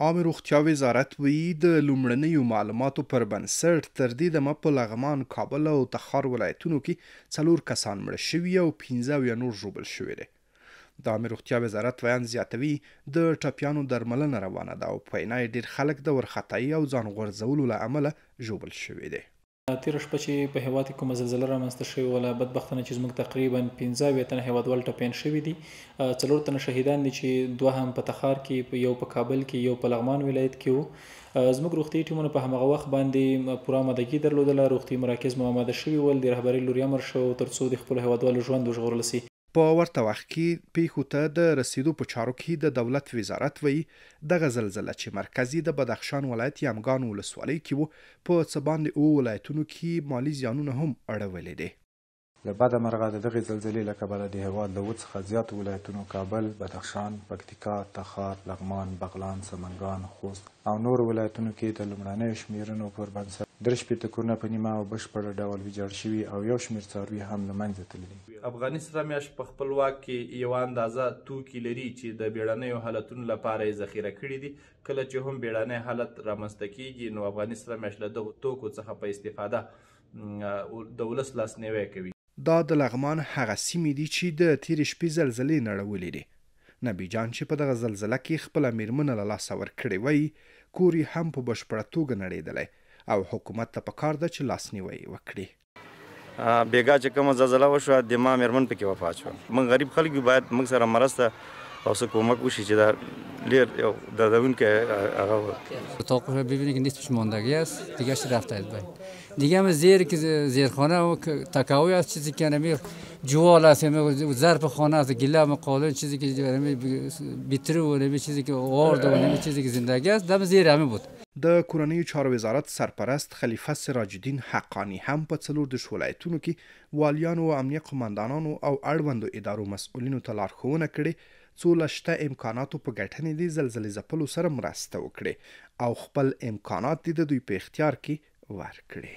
عام روغتیا وزارت وی د لومړنیو معلوماتو پر بنسټ تر دې دمه په لغمان، کابل او تخار ولایتونو کې څلور کسان مړه شوي او 15 یا نور ژوبل شوي دي د عام روغتیا وزارت ویان زیاتوي د ټپیانو درملنه روانه ده او په ډیر خلک د ورختای او ځان غورځولو له امله ژوبل شوي دي تیر شپه چې په هیواد کې کومه زلزله رامنځته شوې ولا بدبختانه چې موږ تقریبا 15 وی تنه هیوادوال ټپین شوی دي څلور تنه شهیدان دي چې دوه هم په تخار کې یو په کابل کې یو په لغمان ولایت کې وو زموږ روغتي ټیمونه په همغه وخت باندې پوره آمادګي درلودله روغتي مراکز مو آماده شوي ول د رهبرۍ لوري امر شو ترڅو د خپل هیوادوالو ژوند وژغورل شي په ورته وخت کې پیښو ته د رسیدو په چارو کې د دولت وزارت وایي دغه زلزلہ چې مرکزی د بدخشان ولایت یمګان ولسوالۍ کې وو په څباند او ولایتونو کې مالی زیانونه هم اړولې دي له بده مرغه د دغې زلزلې له کبله د هېواد له اووه څخه زیاتو ولایتونو کابل، بدخشان، پکتیکا، تخار، لغمان، بغلان، سمنګان، خوست او نورو ولایتونو کې د لومړنیو شمېرنو پر بنسټ درې شپېته کورونه په نیمه او بشپړ ډول ویجاړ شوي او یو شمېر څاروي هم له منځه تللي افغانستان میاشت په خپل واک کې یوه اندازه توکي لري چې د بیړنیو حالتونو لپاره یې ذخیره کړي دي کله چې هم بیړنی حالت رامنځته کیږي نو افغانستان میاشت له دغو توکو څخه په استفاده د ولس لاسنیوی کوي دا د لغمان هغه سیمې دي چې د تیرې شپې زلزلې نړولې دي نبی جان چې په دغه زلزله کې خپله میرمنه له لاسه ورکړې وای کور یې هم په بشپړه توګه نړېدلی او حکومت ته پکار ده چې لاسنیوی وکړي بیګا چې کومه زلزله وشوه د ما میرمن پکې وفات شوه موږ غریب خلک باید موږ سره مرسته او څه کومک وشي چې دا لیر یو دردونکه هغه اتاق ببینید که نیست ماندگی است دیگه رفته از بین دیگه هم زیر که زیرخانه و تکاوی است چیزی که نمی جوال است همه ظرف خانه است گله و قالون چیزی که نمی بیتر و نمی چیزی که آرد و نمی چیزی که زندگی است دم زیر همه بود د کورنیو چارو وزارت سرپرست خلیفه سراج الدین حقانی هم په څلور د ولایتونو کې والیانو او امنیه قماندانانو او اړوندو ادارو مسؤلینو ته لارښوونه کړې څو لشته امکاناتو په ګټنې د زلزلې ځپلو سره مرسته وکړي او خپل امکانات د دوی په اختیار کې ورکړي